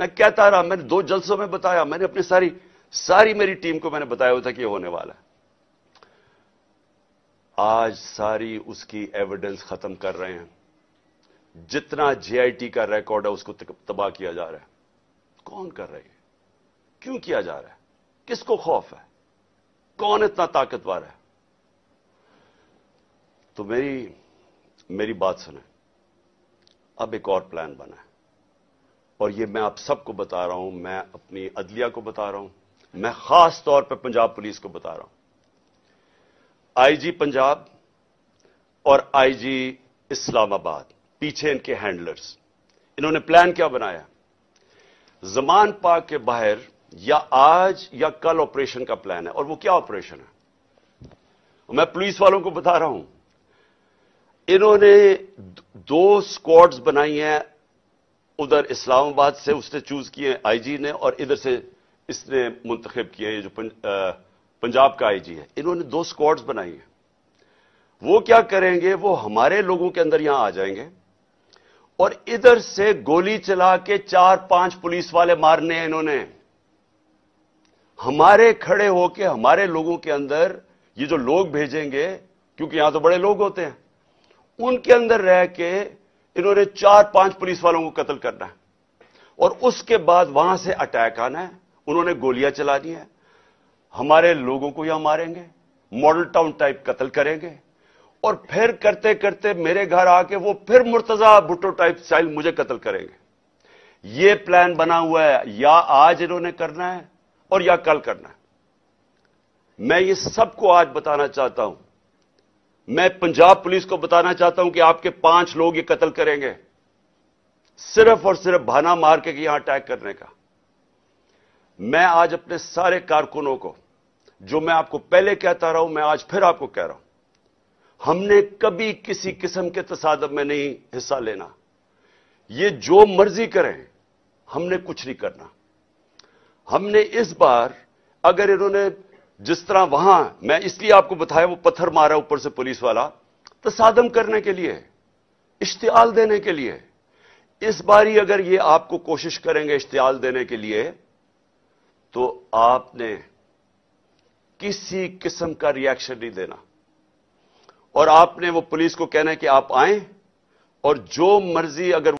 मैं कहता रहा मैंने दो जलसों में बताया मैंने अपनी सारी सारी मेरी टीम को मैंने बताया हुआ था कि यह होने वाला है आज सारी उसकी एविडेंस खत्म कर रहे हैं जितना जेआईटी का रिकॉर्ड है उसको तबाह किया जा रहा है कौन कर रही है क्यों किया जा रहा है किसको खौफ है कौन इतना ताकतवर है तो मेरी मेरी बात सुने अब एक और प्लान बना है और ये मैं आप सबको बता रहा हूं मैं अपनी अदलिया को बता रहा हूं मैं खास तौर पर पंजाब पुलिस को बता रहा हूं आईजी पंजाब और आईजी इस्लामाबाद पीछे इनके हैंडलर्स इन्होंने प्लान क्या बनाया जमान पार्क के बाहर या आज या कल ऑपरेशन का प्लान है और वो क्या ऑपरेशन है मैं पुलिस वालों को बता रहा हूं इन्होंने दो स्क्वाड्स बनाई हैं उधर इस्लामाबाद से उसने चूज किए आई जी ने और इधर से इसने मुंतखब किए ये जो पंजाब का आई जी है इन्होंने दो स्क्वाड्स बनाई हैं वो क्या करेंगे वो हमारे लोगों के अंदर यहां आ जाएंगे और इधर से गोली चला के चार पांच पुलिस वाले मारने हैं इन्होंने हमारे खड़े होके हमारे लोगों के अंदर ये जो लोग भेजेंगे क्योंकि यहां तो बड़े लोग होते हैं उनके अंदर रह के इन्होंने चार पांच पुलिस वालों को कत्ल करना है और उसके बाद वहां से अटैक आना है उन्होंने गोलियां चला दी है हमारे लोगों को यहां मारेंगे मॉडल टाउन टाइप कत्ल करेंगे और फिर करते करते मेरे घर आके वो फिर मुर्तजा भुट्टो टाइप स्टाइल मुझे कत्ल करेंगे ये प्लान बना हुआ है या आज इन्होंने करना है और या कल करना है मैं ये सबको आज बताना चाहता हूं मैं पंजाब पुलिस को बताना चाहता हूं कि आपके पांच लोग ये कत्ल करेंगे सिर्फ और सिर्फ भाना मार के यहां अटैक करने का मैं आज अपने सारे कारकुनों को जो मैं आपको पहले कहता रहा हूं मैं आज फिर आपको कह रहा हूं हमने कभी किसी किस्म के तसादम में नहीं हिस्सा लेना ये जो मर्जी करें हमने कुछ नहीं करना हमने इस बार अगर इन्होंने जिस तरह वहां मैं इसलिए आपको बताया वो पत्थर मारा ऊपर से पुलिस वाला तसादम करने के लिए इश्तियाल देने के लिए इस बारी अगर ये आपको कोशिश करेंगे इश्तियाल देने के लिए तो आपने किसी किस्म का रिएक्शन नहीं देना और आपने वो पुलिस को कहना है कि आप आए और जो मर्जी अगर